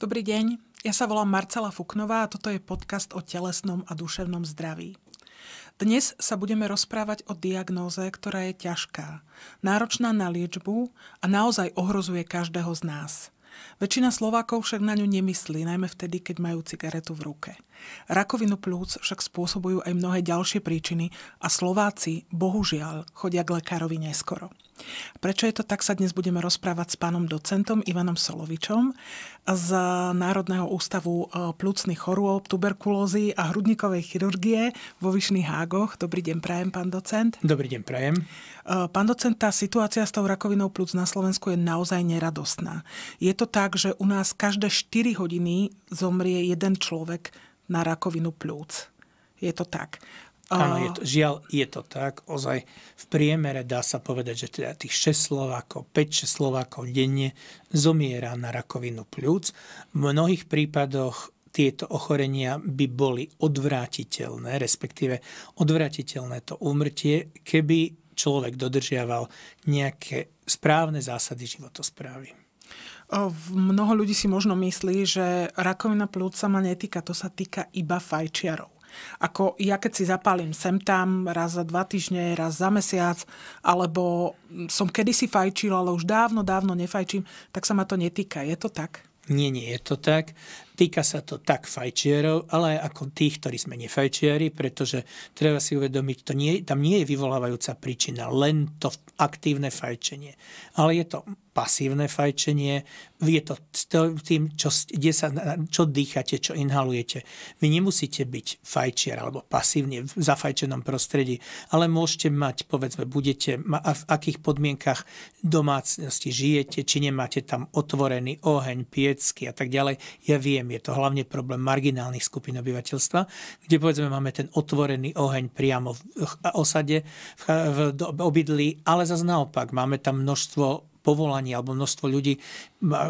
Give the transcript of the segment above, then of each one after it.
Dobrý deň, ja sa volám Marcela Fuknová a toto je podcast o telesnom a duševnom zdraví. Dnes sa budeme rozprávať o diagnóze, ktorá je ťažká, náročná na liečbu a naozaj ohrozuje každého z nás. Väčšina Slovákov však na ňu nemyslí, najmä vtedy, keď majú cigaretu v ruke. Rakovinu plúc však spôsobujú aj mnohé ďalšie príčiny a Slováci, bohužiaľ, chodia k lekárovi neskoro. Prečo je to tak, sa dnes budeme rozprávať s pánom docentom Ivanom Solovičom z Národného ústavu e, plúcnych chorôb, tuberkulózy a hrudníkovej chirurgie vo Vyšných Hágoch. Dobrý deň, prajem, pán docent. Dobrý deň, prajem. E, pán docent, tá situácia s tou rakovinou plúc na Slovensku je naozaj neradostná. Je to tak, že u nás každé 4 hodiny zomrie jeden človek na rakovinu plúc. Je to tak. Áno, je to, žiaľ, je to tak. Ozaj v priemere dá sa povedať, že teda tých 6 Slovákov, 5-6 Slovákov denne zomiera na rakovinu pľúc. V mnohých prípadoch tieto ochorenia by boli odvrátiteľné, respektíve odvrátiteľné to úmrtie, keby človek dodržiaval nejaké správne zásady životosprávy. Mnoho ľudí si možno myslí, že rakovina plúca ma netýka, to sa týka iba fajčiarov. Ako ja keď si zapálim sem tam raz za dva týždne, raz za mesiac, alebo som kedysi fajčil, ale už dávno, dávno nefajčím, tak sa ma to netýka. Je to tak? Nie, nie je to tak. Týka sa to tak fajčiarov, ale aj ako tých, ktorí sme nefajčiari, pretože treba si uvedomiť, to nie, tam nie je vyvolávajúca príčina, len to aktívne fajčenie. Ale je to pasívne fajčenie, je to tým, čo, kde sa, čo dýchate, čo inhalujete. Vy nemusíte byť fajčiar alebo pasívne v zafajčenom prostredí, ale môžete mať, povedzme, budete, v akých podmienkach domácnosti žijete, či nemáte tam otvorený oheň, piecky a tak ďalej. Ja viem, je to hlavne problém marginálnych skupín obyvateľstva, kde povedzme máme ten otvorený oheň priamo v osade, v obydlí, ale zase naopak máme tam množstvo povolaní alebo množstvo ľudí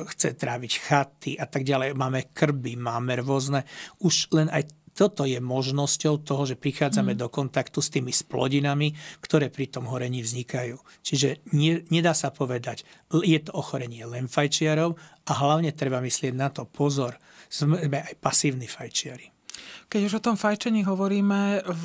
chce tráviť chaty a tak ďalej. Máme krby, máme rôzne. Už len aj toto je možnosťou toho, že prichádzame mm. do kontaktu s tými splodinami, ktoré pri tom horení vznikajú. Čiže nie, nedá sa povedať, je to ochorenie len fajčiarov a hlavne treba myslieť na to pozor, sme aj pasívni fajčiari. Keď už o tom fajčení hovoríme, v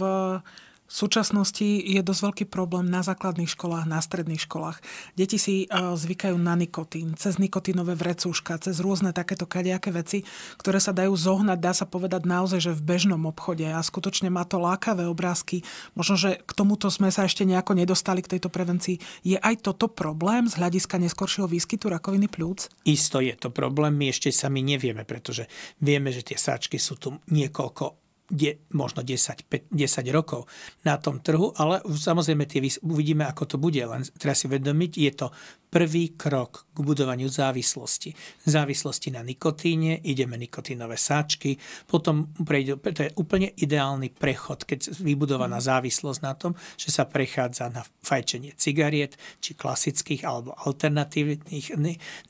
v súčasnosti je dosť veľký problém na základných školách, na stredných školách. Deti si e, zvykajú na nikotín, cez nikotínové vrecúška, cez rôzne takéto kadejaké veci, ktoré sa dajú zohnať, dá sa povedať naozaj, že v bežnom obchode. A skutočne má to lákavé obrázky. Možno, že k tomuto sme sa ešte nejako nedostali k tejto prevencii. Je aj toto problém z hľadiska neskoršieho výskytu rakoviny plúc? Isto je to problém. My ešte sami nevieme, pretože vieme, že tie sáčky sú tu niekoľko de, možno 10, 5, 10 rokov na tom trhu, ale samozrejme tie, uvidíme, ako to bude. Len treba si vedomiť, je to prvý krok k budovaniu závislosti. Závislosti na nikotíne, ideme nikotínové sáčky, potom prejde, to je úplne ideálny prechod, keď vybudovaná mhm. závislosť na tom, že sa prechádza na fajčenie cigariet, či klasických alebo alternatívnych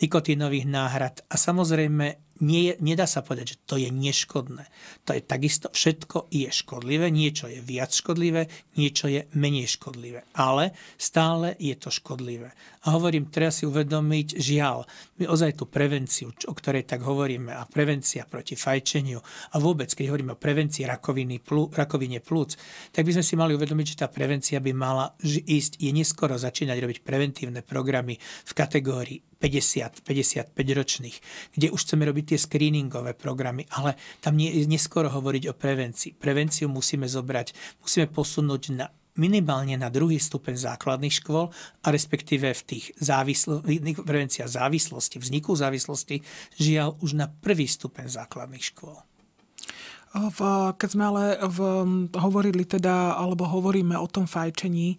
nikotínových náhrad. A samozrejme nie nedá sa povedať, že to je neškodné. To je takisto, všetko je škodlivé, niečo je viac škodlivé, niečo je menej škodlivé. Ale stále je to škodlivé. A hovorím, treba si uvedomiť, žiaľ, my ozaj tú prevenciu, o ktorej tak hovoríme, a prevencia proti fajčeniu, a vôbec, keď hovoríme o prevencii rakoviny, plú, rakovine plúc, tak by sme si mali uvedomiť, že tá prevencia by mala ísť, je neskoro začínať robiť preventívne programy v kategórii 50-55 ročných, kde už chceme robiť tie screeningové programy, ale tam nie, neskoro hovoriť o prevencii. Prevenciu musíme zobrať, musíme posunúť na minimálne na druhý stupeň základných škôl a respektíve v tých závisl- prevencia závislosti, vzniku závislosti, žiaľ už na prvý stupeň základných škôl. V, keď sme ale v, hovorili teda, alebo hovoríme o tom fajčení,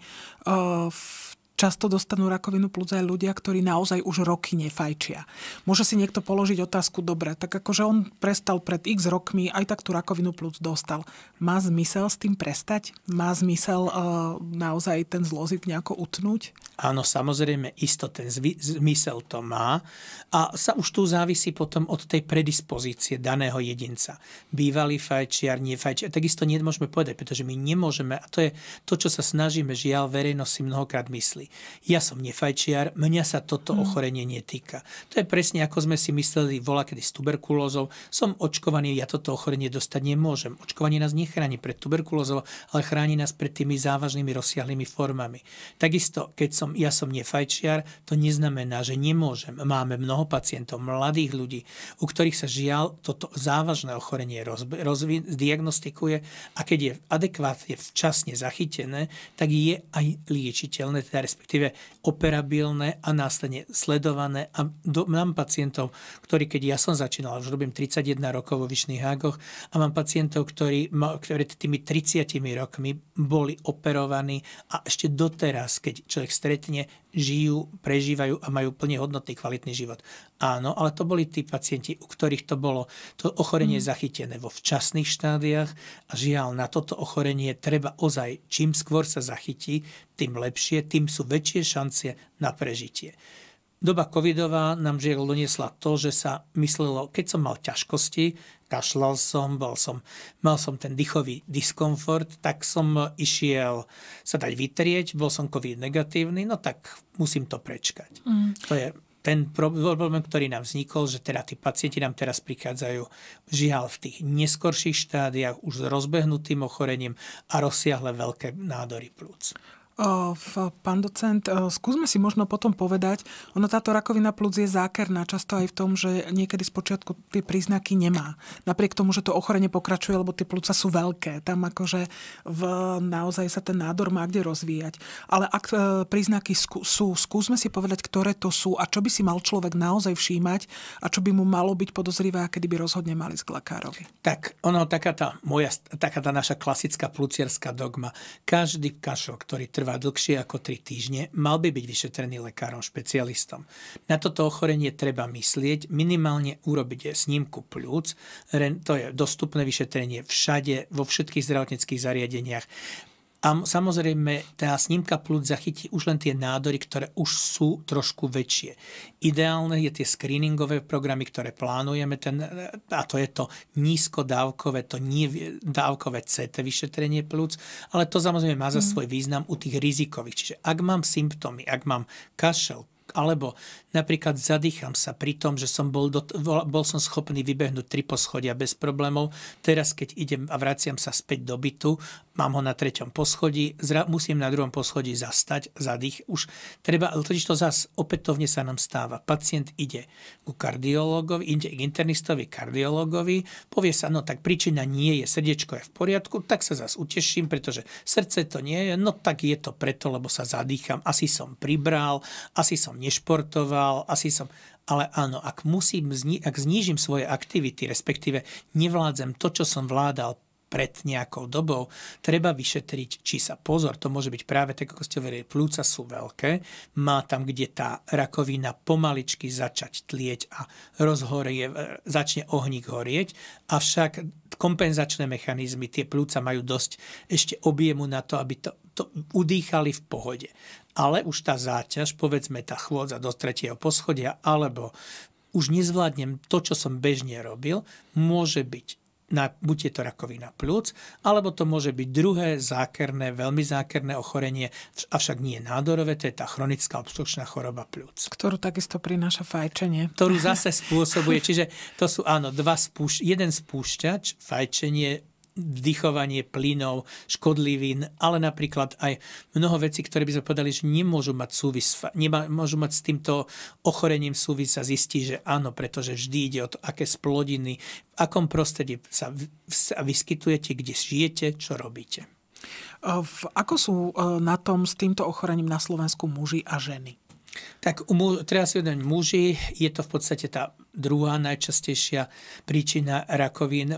v Často dostanú rakovinu plus aj ľudia, ktorí naozaj už roky nefajčia. Môže si niekto položiť otázku, dobre, tak akože on prestal pred x rokmi, aj tak tú rakovinu plus dostal. Má zmysel s tým prestať? Má zmysel uh, naozaj ten zlozik nejako utnúť? Áno, samozrejme, isto ten zmysel to má. A sa už tu závisí potom od tej predispozície daného jedinca. Bývalý fajčiar, nefajčiar, takisto nemôžeme povedať, pretože my nemôžeme, a to je to, čo sa snažíme, žiaľ, verejnosť si mnohokrát myslí povedali, ja som nefajčiar, mňa sa toto mm. ochorenie netýka. To je presne ako sme si mysleli volá kedy s tuberkulózou, som očkovaný, ja toto ochorenie dostať nemôžem. Očkovanie nás nechráni pred tuberkulózou, ale chráni nás pred tými závažnými rozsiahlými formami. Takisto, keď som, ja som nefajčiar, to neznamená, že nemôžem. Máme mnoho pacientov, mladých ľudí, u ktorých sa žiaľ toto závažné ochorenie zdiagnostikuje diagnostikuje a keď je adekvátne včasne zachytené, tak je aj liečiteľné, teda respektíve operabilné a následne sledované. A do, mám pacientov, ktorí, keď ja som začínal, už robím 31 rokov vo Vyšných hágoch, a mám pacientov, ktorí ktorí tými 30 rokmi boli operovaní a ešte doteraz, keď človek stretne, žijú, prežívajú a majú plne hodnotný, kvalitný život. Áno, ale to boli tí pacienti, u ktorých to bolo to ochorenie mm. zachytené vo včasných štádiách a žiaľ na toto ochorenie treba ozaj čím skôr sa zachytí, tým lepšie, tým sú väčšie šance na prežitie. Doba covidová nám žiaľ doniesla to, že sa myslelo, keď som mal ťažkosti, kašlal som, bol som, mal som ten dýchový diskomfort, tak som išiel sa dať vytrieť, bol som covid negatívny, no tak musím to prečkať. Mm. To je ten problém, ktorý nám vznikol, že teda tí pacienti nám teraz prichádzajú žiaľ v tých neskorších štádiách už s rozbehnutým ochorením a rozsiahle veľké nádory plúc. Pán docent, skúsme si možno potom povedať, ono táto rakovina plúc je zákerná často aj v tom, že niekedy z počiatku tie príznaky nemá. Napriek tomu, že to ochorenie pokračuje, lebo tie plúca sú veľké. Tam akože v, naozaj sa ten nádor má kde rozvíjať. Ale ak e, príznaky sú, skúsme si povedať, ktoré to sú a čo by si mal človek naozaj všímať a čo by mu malo byť podozrivé kedy by rozhodne mali k lekárovi. Tak ono, taká tá, moja, taká tá naša klasická pluciarská dogma. Každý kašok, ktorý trvá trvá dlhšie ako 3 týždne, mal by byť vyšetrený lekárom špecialistom. Na toto ochorenie treba myslieť, minimálne urobiť snímku plúc, to je dostupné vyšetrenie všade, vo všetkých zdravotníckých zariadeniach. A samozrejme, tá snímka plúc zachytí už len tie nádory, ktoré už sú trošku väčšie. Ideálne je tie screeningové programy, ktoré plánujeme, ten, a to je to nízkodávkové, to nie dávkové CT vyšetrenie plúc, ale to samozrejme má za mhm. svoj význam u tých rizikových. Čiže ak mám symptómy, ak mám kašel, alebo napríklad zadýcham sa pri tom, že som bol, do, bol som schopný vybehnúť tri poschodia bez problémov. Teraz, keď idem a vraciam sa späť do bytu mám ho na treťom poschodí, zra, musím na druhom poschodí zastať, zadých. Už treba, totiž to zase opätovne sa nám stáva. Pacient ide ku kardiologovi, ide k internistovi, kardiologovi, povie sa, no tak príčina nie je, srdiečko je v poriadku, tak sa zas uteším, pretože srdce to nie je, no tak je to preto, lebo sa zadýcham, asi som pribral, asi som nešportoval, asi som... Ale áno, ak, musím, ak znížim svoje aktivity, respektíve nevládzem to, čo som vládal pred nejakou dobou, treba vyšetriť či sa Pozor, to môže byť práve tak, ako ste hovorili, plúca sú veľké, má tam, kde tá rakovina pomaličky začať tlieť a rozhorie, e, začne ohník horieť, avšak kompenzačné mechanizmy, tie plúca majú dosť ešte objemu na to, aby to, to udýchali v pohode. Ale už tá záťaž, povedzme tá chôdza do tretieho poschodia, alebo už nezvládnem to, čo som bežne robil, môže byť na, buď je to rakovina plúc, alebo to môže byť druhé zákerné, veľmi zákerné ochorenie, avšak nie nádorové, to je tá chronická obstrukčná choroba plúc. Ktorú takisto prináša fajčenie. Ktorú zase spôsobuje, čiže to sú áno, dva spúš- jeden spúšťač, fajčenie vdychovanie plynov, škodlivín, ale napríklad aj mnoho vecí, ktoré by sme povedali, že nemôžu mať súvis, môžu mať s týmto ochorením súvis a zistí, že áno, pretože vždy ide o to, aké splodiny, v akom prostredí sa, sa vyskytujete, kde žijete, čo robíte. Ako sú e, na tom s týmto ochorením na Slovensku muži a ženy? Tak um, treba si uvedomiť, muži je to v podstate tá druhá najčastejšia príčina rakovín,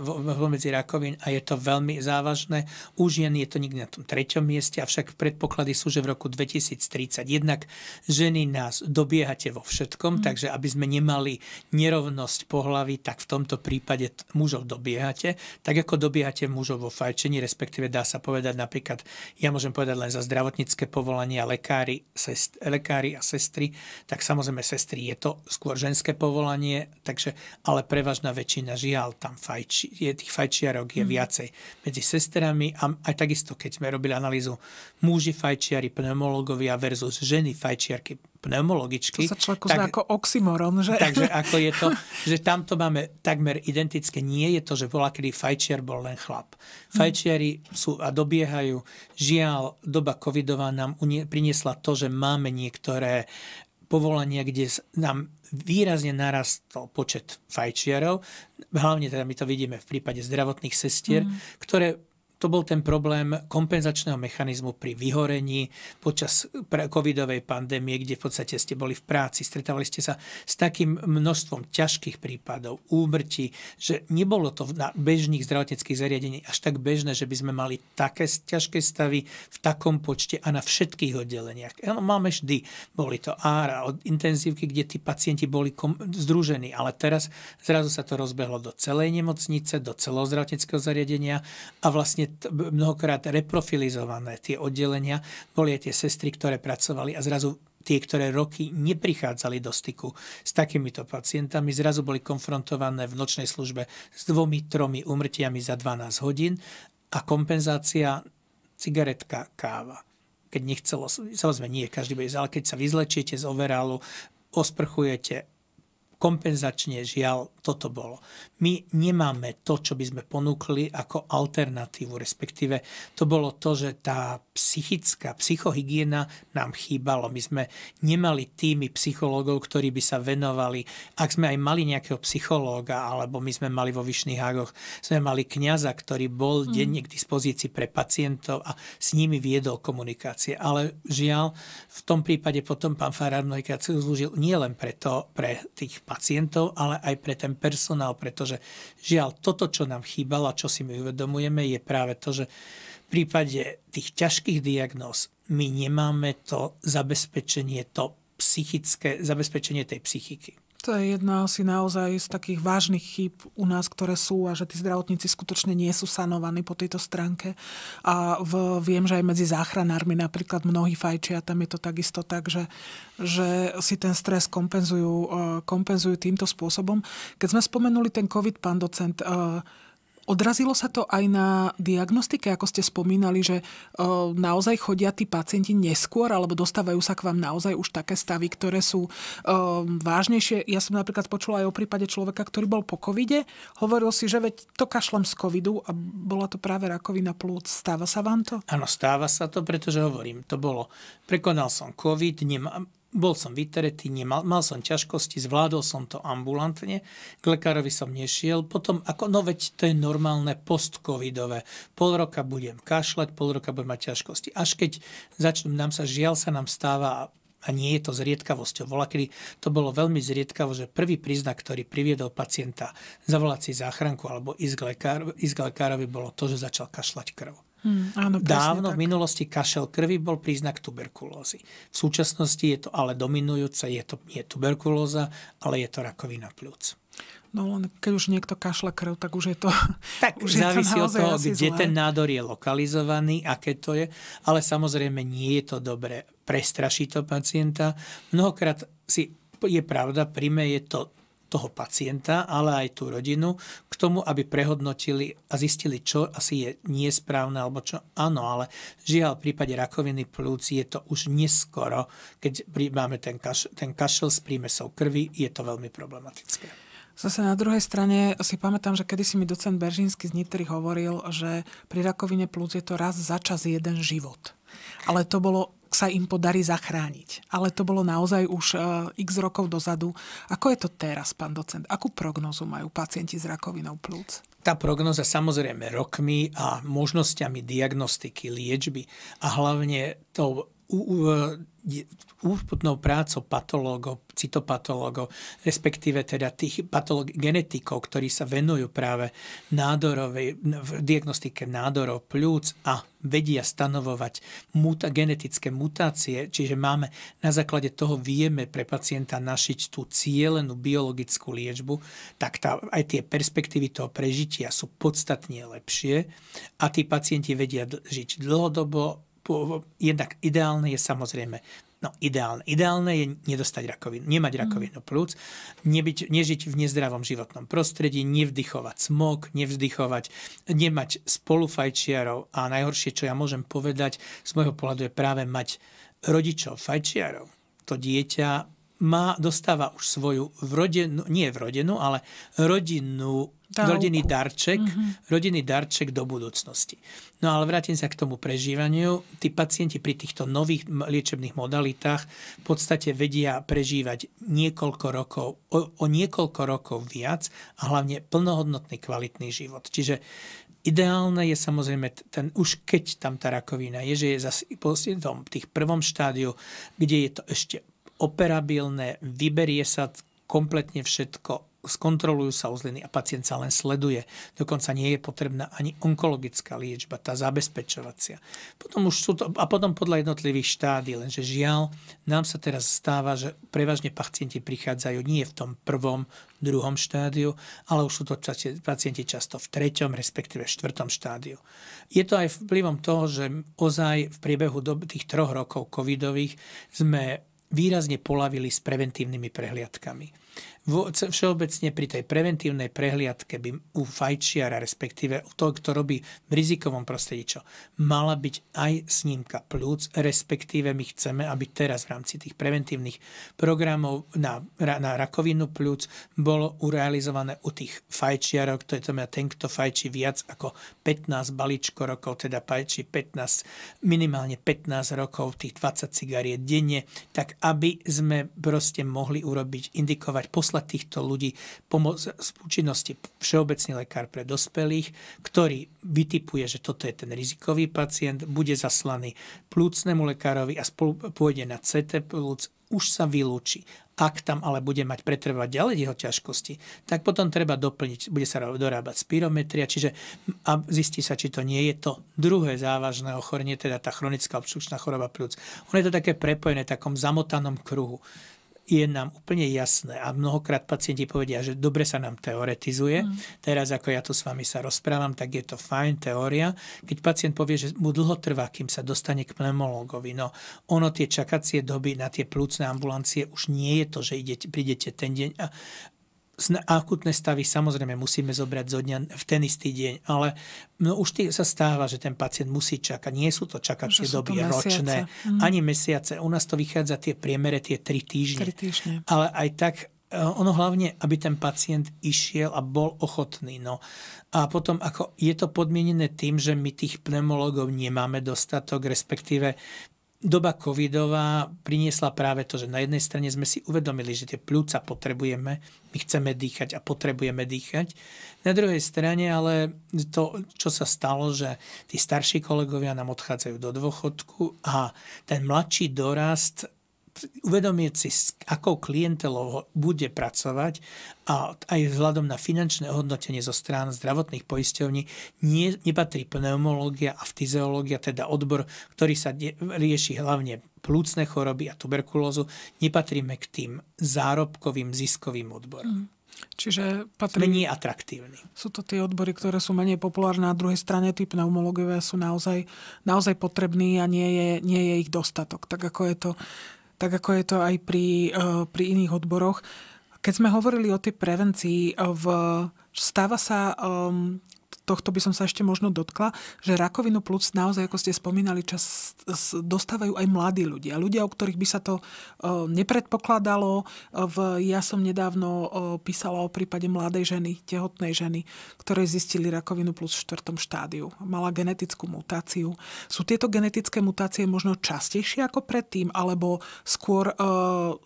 medzi rakovín a je to veľmi závažné. U žien je to nikdy na tom treťom mieste, avšak predpoklady sú, že v roku 2030 jednak ženy nás dobiehate vo všetkom, mm. takže aby sme nemali nerovnosť pohlavy, tak v tomto prípade mužov dobiehate, tak ako dobiehate mužov vo fajčení, respektíve dá sa povedať napríklad, ja môžem povedať len za zdravotnícke povolania lekári, sest, lekári a sestry, tak samozrejme sestry je to skôr ženské povolanie, takže, ale prevažná väčšina žiaľ tam fajči, je, tých fajčiarok je mm. viacej medzi sestrami a aj takisto, keď sme robili analýzu muži fajčiari, pneumológovia versus ženy fajčiarky, pneumologičky. To sa človeku tak, zná ako oxymoron, že? Takže ako je to, že tamto máme takmer identické. Nie je to, že bola, kedy fajčiar bol len chlap. Mhm. Fajčiari sú a dobiehajú. Žiaľ, doba covidová nám unie, priniesla to, že máme niektoré povolania, kde nám výrazne narastol počet fajčiarov, hlavne teda my to vidíme v prípade zdravotných sestier, mm. ktoré to bol ten problém kompenzačného mechanizmu pri vyhorení počas covidovej pandémie, kde v podstate ste boli v práci, stretávali ste sa s takým množstvom ťažkých prípadov, úmrtí, že nebolo to na bežných zdravotníckých zariadení až tak bežné, že by sme mali také ťažké stavy v takom počte a na všetkých oddeleniach. E, no, máme vždy. Boli to ára od intenzívky, kde tí pacienti boli kom- združení, ale teraz zrazu sa to rozbehlo do celej nemocnice, do celého zariadenia a vlastne mnohokrát reprofilizované tie oddelenia, boli tie sestry, ktoré pracovali a zrazu tie, ktoré roky neprichádzali do styku s takýmito pacientami, zrazu boli konfrontované v nočnej službe s dvomi, tromi umrtiami za 12 hodín a kompenzácia cigaretka, káva. Keď nechcelo, samozrejme nie, každý bude, ale keď sa vyzlečiete z overálu, osprchujete, kompenzačne žiaľ toto bolo. My nemáme to, čo by sme ponúkli ako alternatívu, respektíve to bolo to, že tá psychická, psychohygiena nám chýbalo. My sme nemali týmy psychológov, ktorí by sa venovali. Ak sme aj mali nejakého psychológa, alebo my sme mali vo Vyšných hágoch, sme mali kňaza, ktorý bol mm. denne k dispozícii pre pacientov a s nimi viedol komunikácie. Ale žiaľ, v tom prípade potom pán Farad mnohokrát slúžil nielen preto, pre tých pacientov, ale aj pre ten personál, pretože žiaľ, toto, čo nám chýbalo a čo si my uvedomujeme, je práve to, že v prípade tých ťažkých diagnóz my nemáme to zabezpečenie, to psychické zabezpečenie tej psychiky. To je jedna asi naozaj z takých vážnych chýb u nás, ktoré sú a že tí zdravotníci skutočne nie sú sanovaní po tejto stránke. A v, viem, že aj medzi záchranármi napríklad mnohí fajčia, tam je to takisto tak, že, že si ten stres kompenzujú, eh, kompenzujú týmto spôsobom. Keď sme spomenuli ten COVID, pán docent, eh, Odrazilo sa to aj na diagnostike, ako ste spomínali, že naozaj chodia tí pacienti neskôr alebo dostávajú sa k vám naozaj už také stavy, ktoré sú vážnejšie. Ja som napríklad počula aj o prípade človeka, ktorý bol po covide. Hovoril si, že veď to kašlem z covidu a bola to práve rakovina plúc. Stáva sa vám to? Áno, stáva sa to, pretože hovorím, to bolo, prekonal som covid, nemám, bol som vytretý, nemal, mal som ťažkosti, zvládol som to ambulantne, k lekárovi som nešiel, potom ako, no veď to je normálne post COVIDové. pol roka budem kašľať, pol roka budem mať ťažkosti, až keď začnú nám sa, žiaľ sa nám stáva a nie je to zriedkavosťou. Bola, kedy to bolo veľmi zriedkavo, že prvý príznak, ktorý priviedol pacienta zavolať si záchranku alebo ísť k, lekár, ísť k lekárovi, bolo to, že začal kašľať krv. Hmm, áno, Dávno tak. v minulosti kašel krvi bol príznak tuberkulózy. V súčasnosti je to ale dominujúce, je to nie tuberkulóza, ale je to rakovina plúc. No len keď už niekto kašle krv, tak už je to... Tak už závisí od toho, kde zlé. ten nádor je lokalizovaný, aké to je, ale samozrejme nie je to dobré. Prestraší to pacienta. Mnohokrát si je pravda, príjme je to toho pacienta, ale aj tú rodinu k tomu, aby prehodnotili a zistili, čo asi je nesprávne alebo čo áno, ale žiaľ v prípade rakoviny plúc je to už neskoro, keď máme ten, kaš, ten kašel s prímesou krvi, je to veľmi problematické. Zase na druhej strane si pamätám, že kedysi mi docent Beržínsky z Nitry hovoril, že pri rakovine plúc je to raz za čas jeden život. Ale to bolo sa im podarí zachrániť. Ale to bolo naozaj už e, x rokov dozadu. Ako je to teraz, pán docent? Akú prognozu majú pacienti s rakovinou plúc? Tá prognoza samozrejme rokmi a možnosťami diagnostiky, liečby a hlavne tou úputnou prácou patológov, cytopatológov, respektíve teda tých patológ, genetikov, ktorí sa venujú práve nádorovej, v diagnostike nádorov plúc a vedia stanovovať muta, genetické mutácie, čiže máme na základe toho vieme pre pacienta našiť tú cieľenú biologickú liečbu, tak tá, aj tie perspektívy toho prežitia sú podstatne lepšie a tí pacienti vedia žiť dlhodobo jednak ideálne je samozrejme No ideálne. Ideálne je nedostať rakovinu, nemať mhm. rakovinu plúc, nebyť, nežiť v nezdravom životnom prostredí, nevdychovať smog, nevzdychovať, nemať spolufajčiarov a najhoršie, čo ja môžem povedať z môjho pohľadu je práve mať rodičov, fajčiarov. To dieťa má, dostáva už svoju vrodenú, nie vrodenú, ale rodinnú, rodinný darček, mm-hmm. rodinný darček do budúcnosti. No ale vrátim sa k tomu prežívaniu. Tí pacienti pri týchto nových liečebných modalitách v podstate vedia prežívať niekoľko rokov, o, o niekoľko rokov viac a hlavne plnohodnotný kvalitný život. Čiže Ideálne je samozrejme, ten, už keď tam tá rakovina je, že je zase v tých prvom štádiu, kde je to ešte operabilné, vyberie sa kompletne všetko, skontrolujú sa uzliny a pacient sa len sleduje. Dokonca nie je potrebná ani onkologická liečba, tá zabezpečovacia. Potom už sú to, a potom podľa jednotlivých štádí, lenže žiaľ, nám sa teraz stáva, že prevažne pacienti prichádzajú nie v tom prvom, druhom štádiu, ale už sú to pacienti často v treťom, respektíve v štvrtom štádiu. Je to aj vplyvom toho, že ozaj v priebehu tých troch rokov covidových sme výrazne polavili s preventívnymi prehliadkami. Všeobecne pri tej preventívnej prehliadke by u fajčiara, respektíve u toho, kto robí v rizikovom prostredí, čo mala byť aj snímka plúc, respektíve my chceme, aby teraz v rámci tých preventívnych programov na, na rakovinu plúc bolo urealizované u tých fajčiarov, to je to ten, kto fajčí viac ako 15 balíčko rokov, teda fajčí 15, minimálne 15 rokov, tých 20 cigariet denne, tak aby sme proste mohli urobiť, indikovať, poslať týchto ľudí pomoc z účinnosti všeobecný lekár pre dospelých, ktorý vytipuje, že toto je ten rizikový pacient, bude zaslaný plúcnemu lekárovi a spolu pôjde na CT plúc, už sa vylúči. Ak tam ale bude mať pretrvať ďalej jeho ťažkosti, tak potom treba doplniť, bude sa dorábať spirometria, čiže a zistí sa, či to nie je to druhé závažné ochorenie, teda tá chronická obstrukčná choroba plúc. Ono je to také prepojené v takom zamotanom kruhu je nám úplne jasné a mnohokrát pacienti povedia, že dobre sa nám teoretizuje. Mm. Teraz ako ja tu s vami sa rozprávam, tak je to fajn teória. Keď pacient povie, že mu dlho trvá, kým sa dostane k pneumológovi, no ono tie čakacie doby na tie plúcne ambulancie už nie je to, že idete, prídete ten deň a akutné stavy samozrejme musíme zobrať zo dňa v ten istý deň, ale no, už tý, sa stáva, že ten pacient musí čakať. Nie sú to čakacie doby to ročné, mm. ani mesiace. U nás to vychádza tie priemere, tie tri týždne. Tri týždne. Ale aj tak e, ono hlavne, aby ten pacient išiel a bol ochotný. No. A potom ako je to podmienené tým, že my tých pneumologov nemáme dostatok, respektíve doba covidová priniesla práve to, že na jednej strane sme si uvedomili, že tie pľúca potrebujeme, my chceme dýchať a potrebujeme dýchať. Na druhej strane ale to, čo sa stalo, že tí starší kolegovia nám odchádzajú do dôchodku a ten mladší dorast uvedomieť si, s akou klientelou bude pracovať a aj vzhľadom na finančné hodnotenie zo strán zdravotných poisťovní nie, nepatrí pneumológia a ftyziológia, teda odbor, ktorý sa de- rieši hlavne plúcne choroby a tuberkulózu, nepatríme k tým zárobkovým ziskovým odborom. Mm. Čiže patrí... Menej atraktívny. Sú to tie odbory, ktoré sú menej populárne. Na druhej strane tí pneumologové sú naozaj, naozaj potrební a nie je, nie je ich dostatok. Tak ako je to tak ako je to aj pri, e, pri iných odboroch. Keď sme hovorili o tej prevencii, e, v, stáva sa um, tohto by som sa ešte možno dotkla, že rakovinu plus naozaj, ako ste spomínali, čas dostávajú aj mladí ľudia. Ľudia, o ktorých by sa to e, nepredpokladalo. E, v, ja som nedávno e, písala o prípade mladej ženy, tehotnej ženy, ktoré zistili rakovinu plus v štvrtom štádiu. Mala genetickú mutáciu. Sú tieto genetické mutácie možno častejšie ako predtým, alebo skôr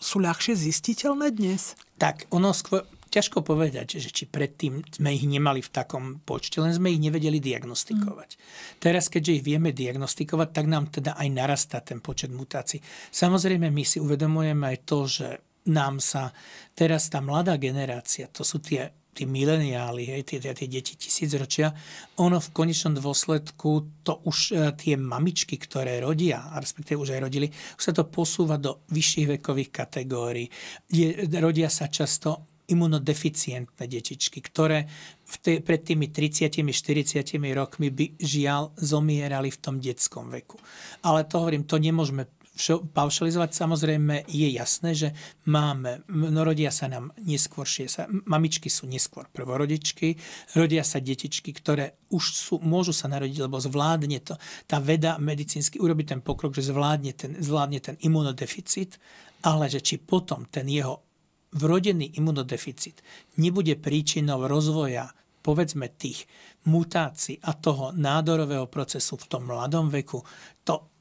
sú ľahšie zistiteľné dnes? Tak, ono skôr, ťažko povedať, že či predtým sme ich nemali v takom počte, len sme ich nevedeli diagnostikovať. Mm. Teraz, keďže ich vieme diagnostikovať, tak nám teda aj narastá ten počet mutácií. Samozrejme, my si uvedomujeme aj to, že nám sa teraz tá mladá generácia, to sú tie tí mileniáli, hej, tie, tie, tie deti tisícročia, ono v konečnom dôsledku to už e, tie mamičky, ktoré rodia, a respektíve už aj rodili, už sa to posúva do vyšších vekových kategórií. Je, rodia sa často imunodeficientné detičky, ktoré v tej, pred tými 30-40 rokmi by žiaľ zomierali v tom detskom veku. Ale to hovorím, to nemôžeme paušalizovať. Samozrejme je jasné, že máme, no rodia sa nám neskôršie, sa, mamičky sú neskôr prvorodičky, rodia sa detičky, ktoré už sú, môžu sa narodiť, lebo zvládne to. Tá veda medicínsky urobí ten pokrok, že zvládne ten, zvládne ten imunodeficit, ale že či potom ten jeho vrodený imunodeficit nebude príčinou rozvoja, povedzme, tých mutácií a toho nádorového procesu v tom mladom veku, to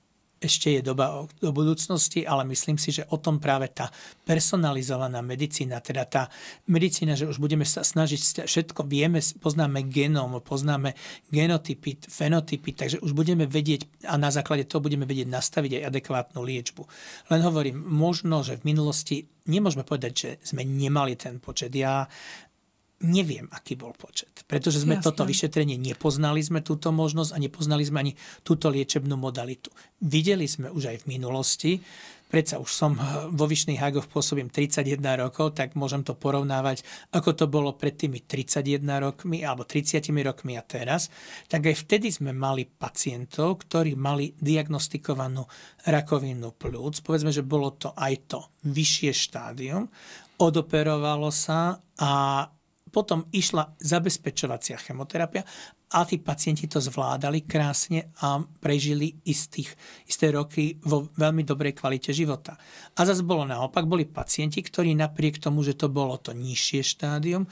ešte je doba do budúcnosti, ale myslím si, že o tom práve tá personalizovaná medicína, teda tá medicína, že už budeme sa snažiť, všetko vieme, poznáme genom, poznáme genotypy, fenotypy, takže už budeme vedieť a na základe toho budeme vedieť nastaviť aj adekvátnu liečbu. Len hovorím, možno, že v minulosti nemôžeme povedať, že sme nemali ten počet. Ja neviem, aký bol počet. Pretože sme Jasne. toto vyšetrenie nepoznali, sme túto možnosť a nepoznali sme ani túto liečebnú modalitu. Videli sme už aj v minulosti, predsa už som eh, vo Vyšných hágoch pôsobím 31 rokov, tak môžem to porovnávať, ako to bolo pred tými 31 rokmi alebo 30 rokmi a teraz, tak aj vtedy sme mali pacientov, ktorí mali diagnostikovanú rakovinu plúc. Povedzme, že bolo to aj to vyššie štádium, odoperovalo sa a potom išla zabezpečovacia chemoterapia a tí pacienti to zvládali krásne a prežili istých, isté roky vo veľmi dobrej kvalite života. A zase bolo naopak, boli pacienti, ktorí napriek tomu, že to bolo to nižšie štádium,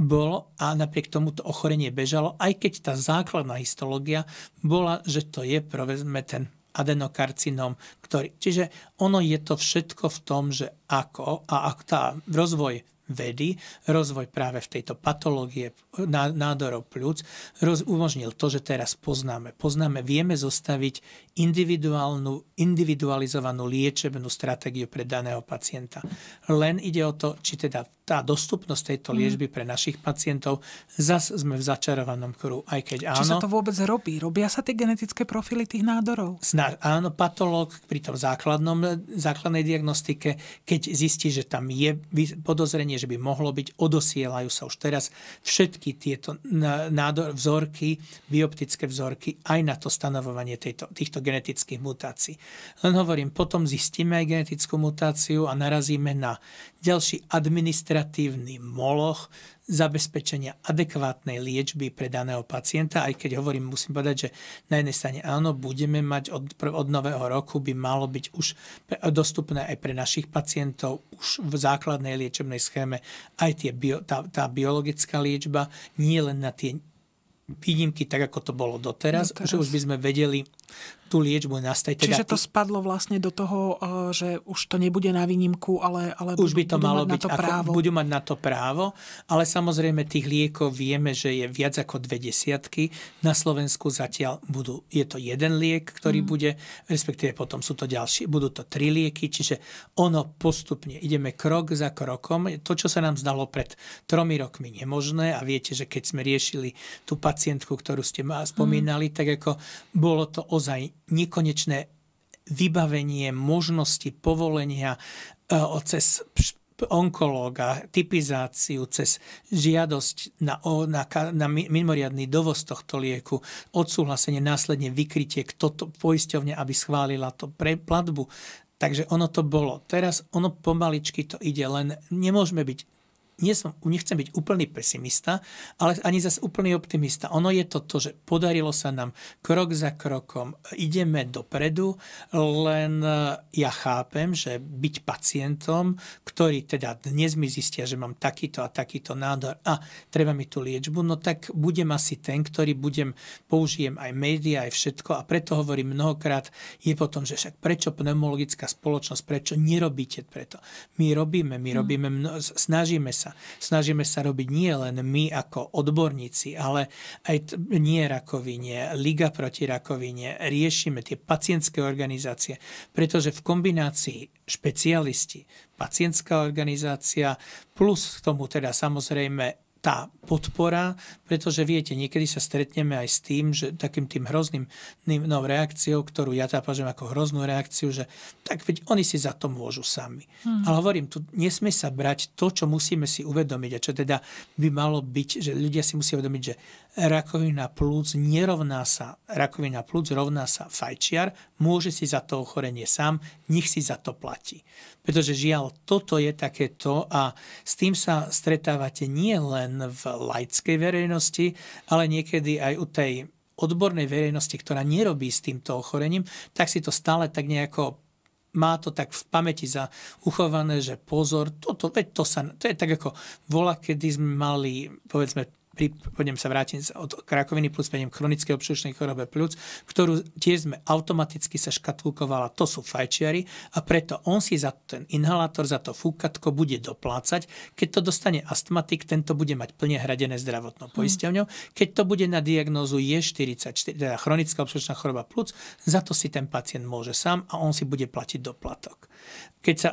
bolo a napriek tomu to ochorenie bežalo, aj keď tá základná histológia bola, že to je provedzme, ten adenokarcinom. Ktorý, čiže ono je to všetko v tom, že ako a ak tá rozvoj vedy, rozvoj práve v tejto patológie nádorov plúc roz, umožnil to, že teraz poznáme. Poznáme, vieme zostaviť individuálnu, individualizovanú liečebnú stratégiu pre daného pacienta. Len ide o to, či teda tá dostupnosť tejto mm. liežby pre našich pacientov, zas sme v začarovanom kruhu, aj keď áno. Či sa to vôbec robí? Robia sa tie genetické profily tých nádorov? Snáš, áno, patológ pri tom základnom, základnej diagnostike, keď zistí, že tam je podozrenie, že by mohlo byť, odosielajú sa už teraz všetky tieto nádor, vzorky, bioptické vzorky, aj na to stanovovanie tejto, týchto genetických mutácií. Len hovorím, potom zistíme aj genetickú mutáciu a narazíme na ďalší administratívny administratívny moloch zabezpečenia adekvátnej liečby pre daného pacienta, aj keď hovorím, musím povedať, že na jednej strane áno, budeme mať od, od nového roku, by malo byť už dostupné aj pre našich pacientov už v základnej liečebnej schéme aj tie bio, tá, tá biologická liečba, nie len na tie výnimky, tak ako to bolo doteraz, doteraz, že už by sme vedeli tú liečbu nastať. Teda Čiže to spadlo vlastne do toho, eh, že už to nebude na výnimku, ale, ale už budú, by to budú malo mať byť, na to právo. Ako, budú mať na to právo, ale samozrejme tých liekov vieme, že je viac ako dve desiatky. Na Slovensku zatiaľ budú, je to jeden liek, ktorý mm. bude, respektíve potom sú to ďalšie, budú to tri lieky, čiže ono postupne, ideme krok za krokom. To, čo sa nám zdalo pred tromi rokmi nemožné a viete, že keď sme riešili tú pacientku, ktorú ste ma mm. spomínali, mm. tak ako bolo to naozaj nekonečné vybavenie, možnosti, povolenia e, cez onkológa, typizáciu, cez žiadosť na, na, na mimoriadný dovoz tohto lieku, odsúhlasenie, následne vykrytie, kto to poisťovne, aby schválila to pre platbu. Takže ono to bolo. Teraz ono pomaličky to ide, len nemôžeme byť nie som, nechcem byť úplný pesimista, ale ani zase úplný optimista. Ono je to to, že podarilo sa nám krok za krokom, ideme dopredu, len e, ja chápem, že byť pacientom, ktorý teda dnes mi zistia, že mám takýto a takýto nádor a treba mi tú liečbu, no tak budem asi ten, ktorý budem, použijem aj médiá, aj všetko a preto hovorím mnohokrát, je potom, že však prečo pneumologická spoločnosť, prečo nerobíte preto? My robíme, my mm. robíme, snažíme sa sa. Snažíme sa robiť nie len my ako odborníci, ale aj nie rakovine, Liga proti rakovine. Riešime tie pacientské organizácie, pretože v kombinácii špecialisti, pacientská organizácia, plus k tomu teda samozrejme tá podpora, pretože viete, niekedy sa stretneme aj s tým, že takým tým hrozným no, reakciou, ktorú ja teda pažem ako hroznú reakciu, že tak veď oni si za to môžu sami. Hmm. Ale hovorím, tu nesme sa brať to, čo musíme si uvedomiť a čo teda by malo byť, že ľudia si musia uvedomiť, že rakovina plúc nerovná sa, rakovina plúc rovná sa fajčiar, môže si za to ochorenie sám, nech si za to platí. Pretože žiaľ, toto je takéto a s tým sa stretávate nie len v laickej verejnosti, ale niekedy aj u tej odbornej verejnosti, ktorá nerobí s týmto ochorením, tak si to stále tak nejako má to tak v pamäti za uchované, že pozor, toto, veď to, sa, to je tak ako vola, kedy sme mali, povedzme, prípadem sa vrátim od krakoviny plus mením chronického obšušnej chorobe plus, ktorú tiež sme automaticky sa škatulkovala, to sú fajčiari a preto on si za ten inhalátor, za to fúkatko bude doplácať. Keď to dostane astmatik, tento bude mať plne hradené zdravotnou hm. poisťovňou. Keď to bude na diagnózu J44, teda chronická obšušná choroba plus, za to si ten pacient môže sám a on si bude platiť doplatok keď sa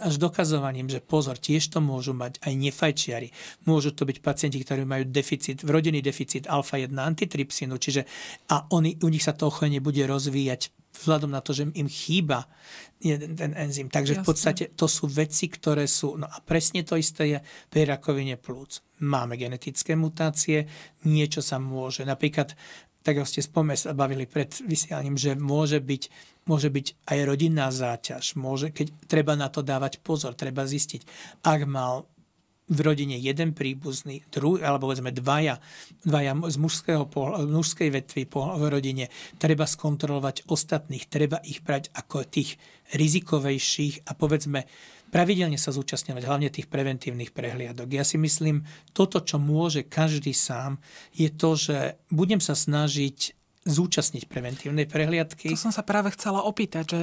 až dokazovaním, že pozor, tiež to môžu mať aj nefajčiari. Môžu to byť pacienti, ktorí majú deficit, rodinný deficit alfa-1 antitrypsinu, čiže a oni, u nich sa to ochorenie bude rozvíjať vzhľadom na to, že im chýba ten enzym. Takže Jasne. v podstate to sú veci, ktoré sú... No a presne to isté je pri rakovine plúc. Máme genetické mutácie, niečo sa môže. Napríklad tak ako ste spome sa bavili pred vysielaním, že môže byť, môže byť aj rodinná záťaž, môže, keď treba na to dávať pozor, treba zistiť, ak mal v rodine jeden príbuzný, druhý, alebo povedzme dvaja, dvaja z mužského pohľa, mužskej vetvy pohľa, v rodine, treba skontrolovať ostatných, treba ich brať ako tých rizikovejších a povedzme pravidelne sa zúčastňovať hlavne tých preventívnych prehliadok. Ja si myslím, toto, čo môže každý sám, je to, že budem sa snažiť zúčastniť preventívnej prehliadky. To som sa práve chcela opýtať, že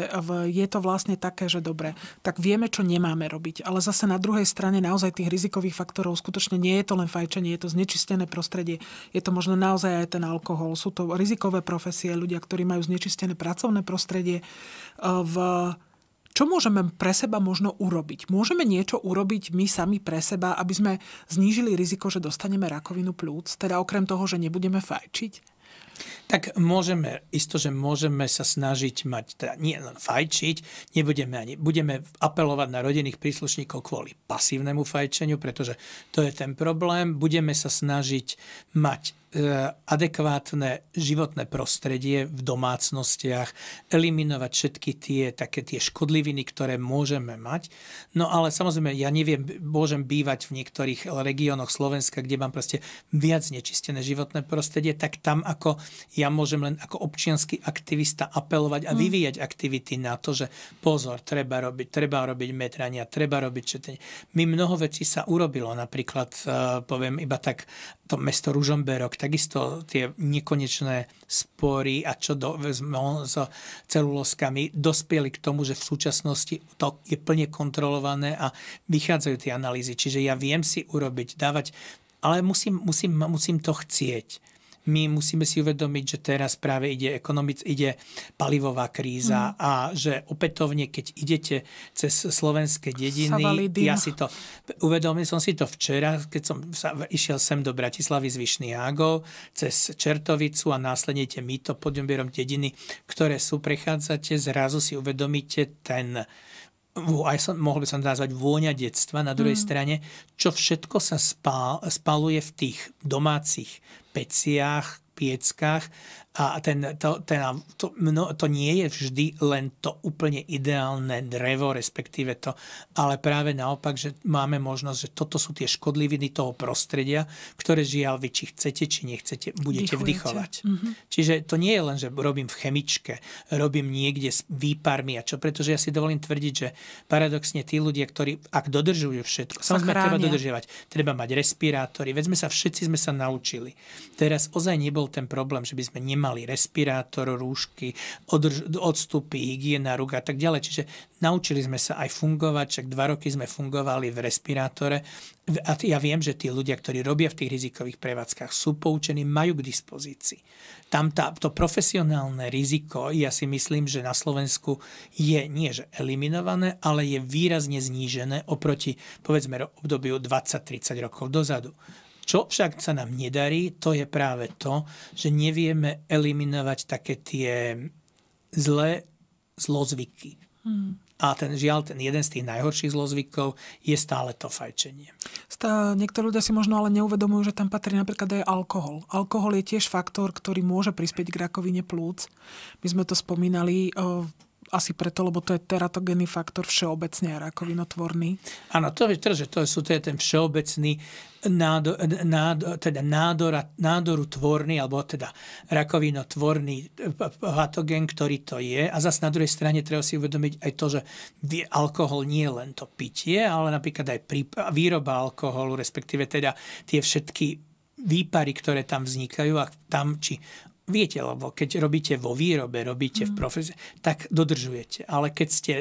je to vlastne také, že dobre, tak vieme, čo nemáme robiť, ale zase na druhej strane naozaj tých rizikových faktorov skutočne nie je to len fajčenie, je to znečistené prostredie, je to možno naozaj aj ten alkohol, sú to rizikové profesie, ľudia, ktorí majú znečistené pracovné prostredie. V čo môžeme pre seba možno urobiť? Môžeme niečo urobiť my sami pre seba, aby sme znížili riziko, že dostaneme rakovinu plúc, teda okrem toho, že nebudeme fajčiť? Tak môžeme, isto, že môžeme sa snažiť mať, teda nie len fajčiť, nebudeme ani, budeme apelovať na rodinných príslušníkov kvôli pasívnemu fajčeniu, pretože to je ten problém. Budeme sa snažiť mať E, adekvátne životné prostredie v domácnostiach, eliminovať všetky tie také tie škodliviny, ktoré môžeme mať. No ale samozrejme, ja neviem, môžem bývať v niektorých regiónoch Slovenska, kde mám proste viac nečistené životné prostredie, tak tam ako ja môžem len ako občianský aktivista apelovať a mm. vyvíjať mm. aktivity na to, že pozor, treba robiť, treba robiť metrania, treba robiť četenie. My mnoho vecí sa urobilo, napríklad, e, poviem iba tak, to mesto Ružomberok, tak takisto tie nekonečné spory a čo do, no, s celulózkami Dospieli k tomu, že v súčasnosti to je plne kontrolované a vychádzajú tie analýzy. Čiže ja viem si urobiť, dávať, ale musím, musím, musím to chcieť my musíme si uvedomiť, že teraz práve ide ekonomic, ide palivová kríza mm. a že opätovne, keď idete cez slovenské dediny, ja si to, uvedomil som si to včera, keď som sa, išiel sem do Bratislavy z Vyšných cez Čertovicu a následne tie mýto pod ňom dediny, ktoré sú, prechádzate, zrazu si uvedomíte ten aj som, mohol by som nazvať vôňa detstva na druhej mm. strane, čo všetko sa spá, spaluje v tých domácich peciach, pieckách, a ten, to, ten, to, mno, to nie je vždy len to úplne ideálne drevo, respektíve to, ale práve naopak, že máme možnosť, že toto sú tie škodliviny toho prostredia, ktoré žiaľ vy, či chcete, či nechcete, budete Vdychujete. vdychovať. Mm-hmm. Čiže to nie je len, že robím v chemičke, robím niekde s výparmi a čo, pretože ja si dovolím tvrdiť, že paradoxne tí ľudia, ktorí, ak dodržujú všetko, sa samozrejme chránia. treba dodržiavať, treba mať respirátory, veď sme sa všetci sme sa naučili. Teraz ozaj nebol ten problém, že by sme nemali mali respirátor, rúšky, održ- odstupy, hygiena rúk a tak ďalej. Čiže naučili sme sa aj fungovať, však dva roky sme fungovali v respirátore a ja viem, že tí ľudia, ktorí robia v tých rizikových prevádzkach, sú poučení, majú k dispozícii. Tam tá, to profesionálne riziko, ja si myslím, že na Slovensku je nie že eliminované, ale je výrazne znížené oproti povedzme obdobiu 20-30 rokov dozadu. Čo však sa nám nedarí, to je práve to, že nevieme eliminovať také tie zlé zlozvyky. Hmm. A ten žiaľ, ten jeden z tých najhorších zlozvykov je stále to fajčenie. Stá, niektorí ľudia si možno ale neuvedomujú, že tam patrí napríklad aj alkohol. Alkohol je tiež faktor, ktorý môže prispieť k rakovine plúc. My sme to spomínali asi preto, lebo to je teratogénny faktor všeobecne a rakovinotvorný. Áno, to, že to, sú, to je ten všeobecný nádor, nádor, teda nádora, nádoru tvorný, alebo teda rakovinotvorný e, patogen, ktorý to je. A zase na druhej strane treba si uvedomiť aj to, že alkohol nie je len to pitie, ale napríklad aj výroba alkoholu, respektíve teda tie všetky výpary, ktoré tam vznikajú a tam či viete, lebo keď robíte vo výrobe, robíte mm. v profesii, tak dodržujete. Ale keď ste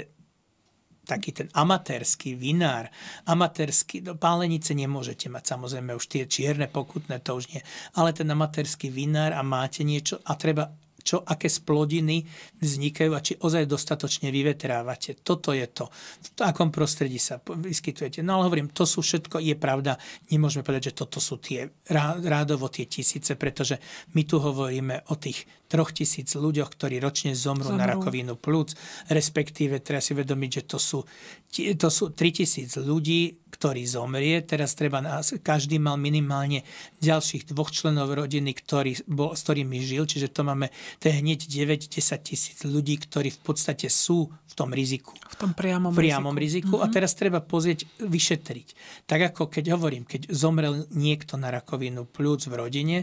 taký ten amatérsky vinár, amatérsky, do pálenice nemôžete mať samozrejme už tie čierne pokutné, to už nie, ale ten amatérsky vinár a máte niečo a treba čo, aké splodiny vznikajú a či ozaj dostatočne vyvetrávate. Toto je to. V akom prostredí sa vyskytujete. No ale hovorím, to sú všetko, je pravda, nemôžeme povedať, že toto sú tie rádovo tie tisíce, pretože my tu hovoríme o tých 3000 ľuďoch, ktorí ročne zomrú, zomrú. na rakovinu plúc, respektíve treba si vedomiť, že to sú, to sú 3000 ľudí, ktorí zomrie. Teraz treba, každý mal minimálne ďalších dvoch členov rodiny, ktorý, bol, s ktorými žil, čiže to máme to je hneď 9-10 tisíc ľudí, ktorí v podstate sú v tom riziku. V tom priamom, priamom riziku. riziku. Mm-hmm. A mhm. teraz treba pozrieť, vyšetriť. Tak ako keď hovorím, keď zomrel niekto na rakovinu plúc v rodine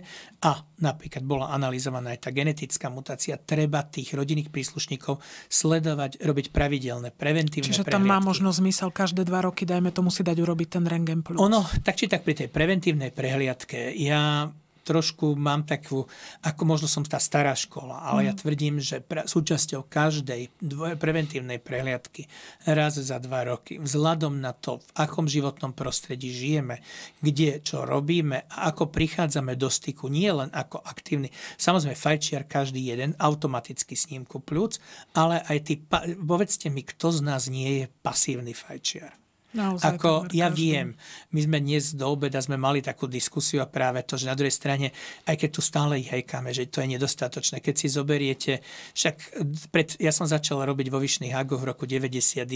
a napríklad bola analyzovaná aj tá genetika, genetická mutácia, treba tých rodinných príslušníkov sledovať, robiť pravidelné, preventívne Čiže prehliadky. tam má možno zmysel každé dva roky, dajme tomu si dať urobiť ten rengen plus. Ono, tak či tak pri tej preventívnej prehliadke, ja trošku mám takú, ako možno som tá stará škola, ale mm. ja mhm. tvrdím, že pra, súčasťou každej preventívnej prehliadky raz za dva roky, vzhľadom na to, v akom životnom prostredí žijeme, kde čo robíme a ako prichádzame do styku, nie len ako aktívny, samozrejme fajčiar každý jeden automaticky snímku plúc, ale aj ty povedzte mi, kto z nás nie je pasívny fajčiar. Naozaj, ako ja každý. viem. My sme dnes do obeda sme mali takú diskusiu a práve to, že na druhej strane, aj keď tu stále ich hejkáme, že to je nedostatočné, keď si zoberiete, však eh, pred, ja som začal robiť vo Vyšných Hagoch v roku 91.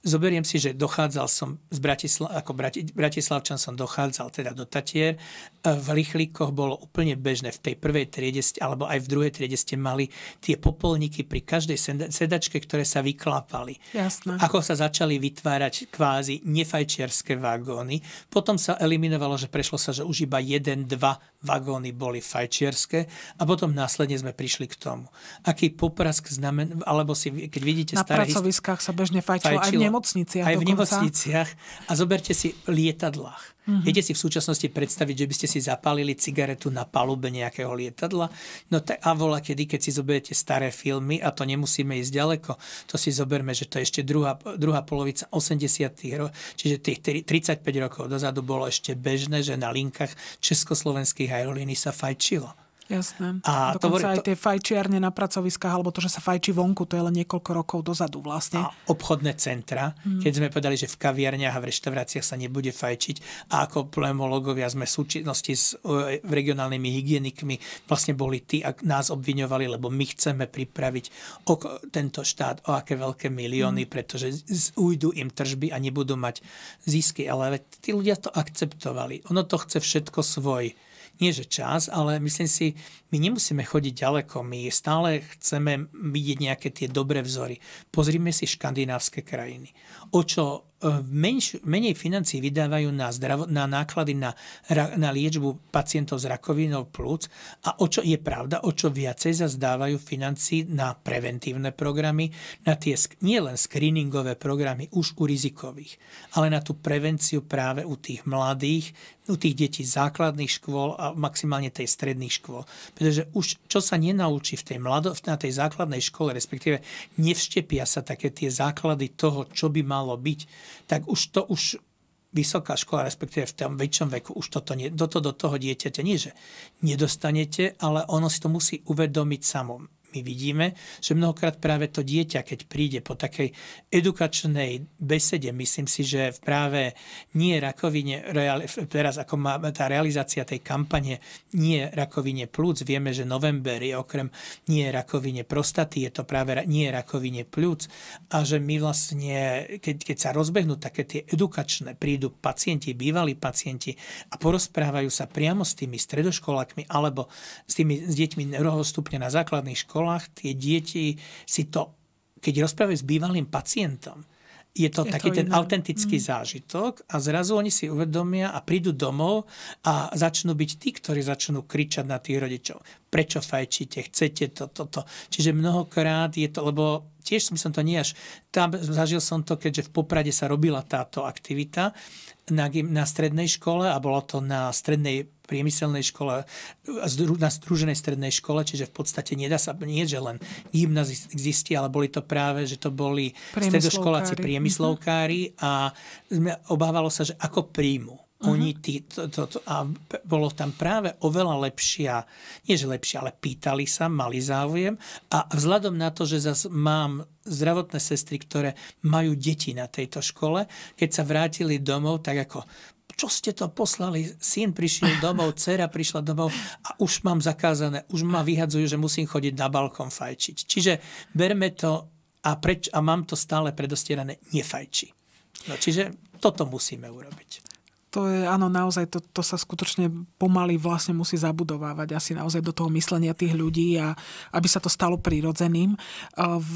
Zoberiem si, že dochádzal som z Bratisla, ako Brati, Bratislavčan som dochádzal teda do Tatier. Eh, v Lichlíkoch bolo úplne bežné v tej prvej triede, alebo aj v druhej triede ste mali tie popolníky pri každej sedačke, ktoré sa vyklápali. Jasné. Ako sa začali vytvárať kvá kvázi nefajčiarské vagóny. Potom sa eliminovalo, že prešlo sa, že už iba jeden dva vagóny boli fajčiarské a potom následne sme prišli k tomu. Aký poprask znamen, alebo si, keď vidíte Na staré... Na pracoviskách sa bežne fajčilo, fajčilo aj v nemocniciach Aj dokonca. v nemocniciach a zoberte si lietadlách Mm-hmm. Viete si v súčasnosti predstaviť, že by ste si zapálili cigaretu na palube nejakého lietadla? No tak a vola kedy, keď si zoberiete staré filmy, a to nemusíme ísť ďaleko, to si zoberme, že to je ešte druhá, druhá polovica 80. rokov, čiže tých 35 rokov dozadu bolo ešte bežné, že na linkách československých aerolíny sa fajčilo. Jasné. A Dokonca to... aj tie fajčiarne na pracoviskách, alebo to, že sa fajčí vonku, to je len niekoľko rokov dozadu vlastne. A obchodné centra, mm. keď sme povedali, že v kaviarniach a v reštauráciách sa nebude fajčiť a ako plemologovia sme v súčinnosti s e, regionálnymi hygienikmi vlastne boli tí, ak nás obviňovali, lebo my chceme pripraviť ok- tento štát o aké veľké milióny, mm. pretože z- ujdu im tržby a nebudú mať zisky. Ale tí ľudia to akceptovali. Ono to chce všetko svoj nie že čas, ale myslím si, my nemusíme chodiť ďaleko, my stále chceme vidieť nejaké tie dobré vzory. Pozrime si škandinávske krajiny. O čo menš, menej financií vydávajú na, zdrav, na náklady na, na liečbu pacientov s rakovinou plúc a o čo je pravda, o čo viacej zazdávajú financí na preventívne programy, na tie nielen screeningové programy už u rizikových, ale na tú prevenciu práve u tých mladých, u tých detí základných škôl a maximálne tej stredných škôl. Pretože už čo sa nenaučí v tej mlado, na tej základnej škole, respektíve nevštepia sa také tie základy toho, čo by malo byť, tak už to už vysoká škola, respektíve v tom väčšom veku už toto nie, do, to, do toho dieťaťa nie, že nedostanete, ale ono si to musí uvedomiť samom my vidíme, že mnohokrát práve to dieťa, keď príde po takej edukačnej besede, myslím si, že v práve nie rakovine, teraz ako má tá realizácia tej kampane, nie rakovine plúc, vieme, že november je okrem nie rakovine prostaty, je to práve nie rakovine plúc a že my vlastne, keď, keď sa rozbehnú také tie edukačné, prídu pacienti, bývalí pacienti a porozprávajú sa priamo s tými stredoškolákmi alebo s tými s deťmi neurohostupne na základných školách, školách tie deti si to, keď rozprávajú s bývalým pacientom, je to je taký to ten iné. autentický mm. zážitok a zrazu oni si uvedomia a prídu domov a začnú byť tí, ktorí začnú kričať na tých rodičov prečo fajčíte, chcete to, toto. To. Čiže mnohokrát je to, lebo tiež som, som to nie až, tam zažil som to, keďže v Poprade sa robila táto aktivita na, na strednej škole a bolo to na strednej priemyselnej škole, na združenej strednej škole, čiže v podstate nedá sa, nie že len existí, ale boli to práve, že to boli stredoškoláci mhm. priemyslovkári a obávalo sa, že ako príjmu. Oni tí, to, to, to, a bolo tam práve oveľa lepšia, nie že lepšia, ale pýtali sa, mali záujem a vzhľadom na to, že zase mám zdravotné sestry, ktoré majú deti na tejto škole, keď sa vrátili domov, tak ako čo ste to poslali? Syn prišiel domov, dcera prišla domov a už mám zakázané, už ma vyhadzujú, že musím chodiť na balkón fajčiť. Čiže berme to a, preč, a mám to stále predostierané, nefajči. No, čiže toto musíme urobiť to je, áno, naozaj to, to sa skutočne pomaly vlastne musí zabudovávať asi naozaj do toho myslenia tých ľudí a aby sa to stalo prirodzeným. V,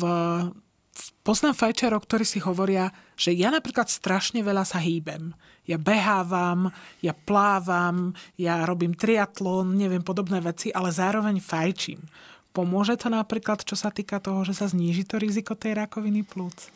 poznám fajčerov, ktorí si hovoria, že ja napríklad strašne veľa sa hýbem. Ja behávam, ja plávam, ja robím triatlon, neviem, podobné veci, ale zároveň fajčím. Pomôže to napríklad, čo sa týka toho, že sa zníži to riziko tej rakoviny plúc?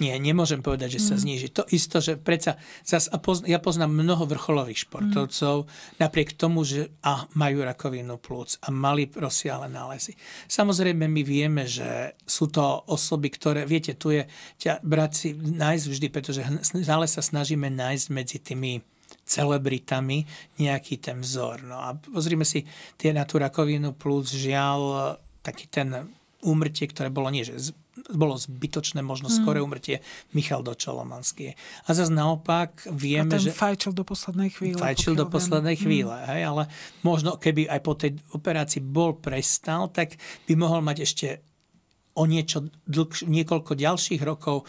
Nie, nemôžem povedať, že sa mm. zníži. To isto, že predsa, zas, a pozn- ja poznám mnoho vrcholových športovcov, mm. napriek tomu, že a, majú rakovinu plúc a mali rozsiahle nálezy. Samozrejme, my vieme, že sú to osoby, ktoré, viete, tu je, ťa brať si nájsť vždy, pretože stále sa snažíme nájsť medzi tými celebritami nejaký ten vzor. No a pozrime si tie na tú rakovinu plus žiaľ taký ten úmrtie, ktoré bolo nie že bolo zbytočné možno mm. skore umrtie Michal do Dočolomanský. A zase naopak vieme, a ten že... fajčil do poslednej chvíle. Fajčil do poslednej viem. Mm. chvíle, hej, ale možno keby aj po tej operácii bol prestal, tak by mohol mať ešte o niečo dlhš- niekoľko ďalších rokov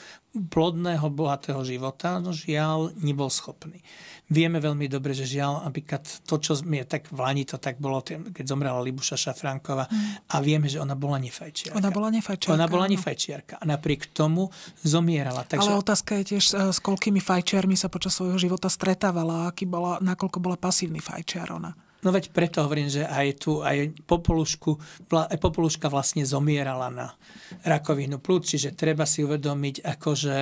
plodného, bohatého života, no žiaľ, nebol schopný. Vieme veľmi dobre, že žiaľ, napríklad to, čo je tak v Lani, to tak bolo, keď zomrela Libuša Šafránková mm. a vieme, že ona bola nefajčiarka. Ona bola nefajčiarka. Ona bola nefajčiarka a napriek tomu zomierala. Takže... Ale otázka je tiež, e, s koľkými fajčiarmi sa počas svojho života stretávala, aký bola, nakoľko bola pasívny fajčiar ona. No veď preto hovorím, že aj tu, aj, popolušku, aj popoluška vlastne zomierala na rakovinu plúc, čiže treba si uvedomiť, akože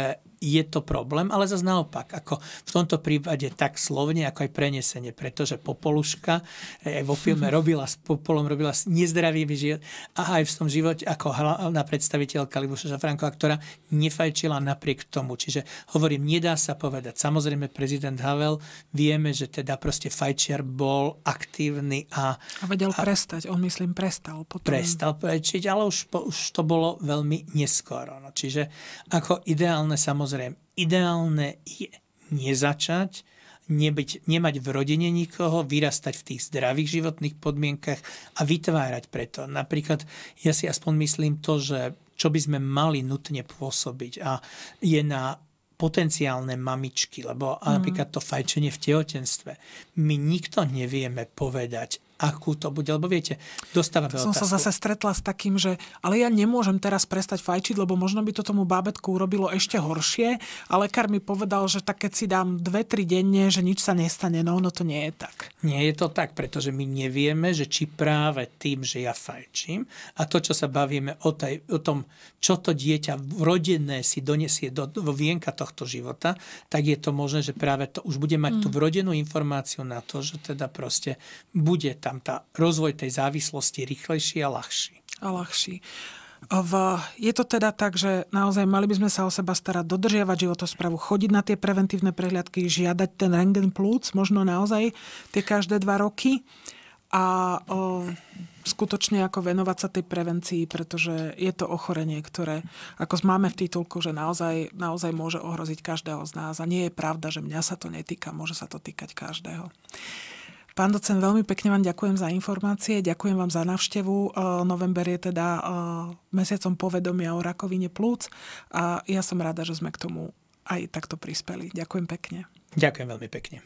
je to problém, ale zase naopak, ako v tomto prípade tak slovne, ako aj prenesenie, pretože Popoluška aj eh, vo filme robila s Popolom, robila s nezdravými život a aj v tom živote ako hlavná predstaviteľka Libuša Šafranková, ktorá nefajčila napriek tomu. Čiže hovorím, nedá sa povedať. Samozrejme, prezident Havel, vieme, že teda proste fajčiar bol aktívny a... A vedel a, prestať, on myslím prestal potom. Prestal fajčiť, ale už, už to bolo veľmi neskoro. No, čiže ako ideálne samozrejme samozrejme, ideálne je nezačať, nebyť, nemať v rodine nikoho, vyrastať v tých zdravých životných podmienkach a vytvárať preto. Napríklad ja si aspoň myslím to, že čo by sme mali nutne pôsobiť a je na potenciálne mamičky, lebo mm. napríklad to fajčenie v tehotenstve. My nikto nevieme povedať, akú to bude, lebo viete, dostávame Som otázku. sa zase stretla s takým, že ale ja nemôžem teraz prestať fajčiť, lebo možno by to tomu bábetku urobilo ešte horšie a lekár mi povedal, že tak keď si dám dve, tri denne, že nič sa nestane, no, ono to nie je tak. Nie je to tak, pretože my nevieme, že či práve tým, že ja fajčím a to, čo sa bavíme o, taj, o tom, čo to dieťa vrodené si donesie do, do vienka tohto života, tak je to možné, že práve to už bude mať mm. tú vrodenú informáciu na to, že teda proste bude tam tá rozvoj tej závislosti rýchlejší a ľahší. A ľahší. V, je to teda tak, že naozaj mali by sme sa o seba starať, dodržiavať životosprávu, chodiť na tie preventívne prehliadky, žiadať ten rengen plúc, možno naozaj tie každé dva roky a o, skutočne ako venovať sa tej prevencii, pretože je to ochorenie, ktoré ako máme v titulku, že naozaj, naozaj môže ohroziť každého z nás a nie je pravda, že mňa sa to netýka, môže sa to týkať každého. Pán docen, veľmi pekne vám ďakujem za informácie, ďakujem vám za návštevu. E, november je teda e, mesiacom povedomia o rakovine plúc a ja som rada, že sme k tomu aj takto prispeli. Ďakujem pekne. Ďakujem veľmi pekne.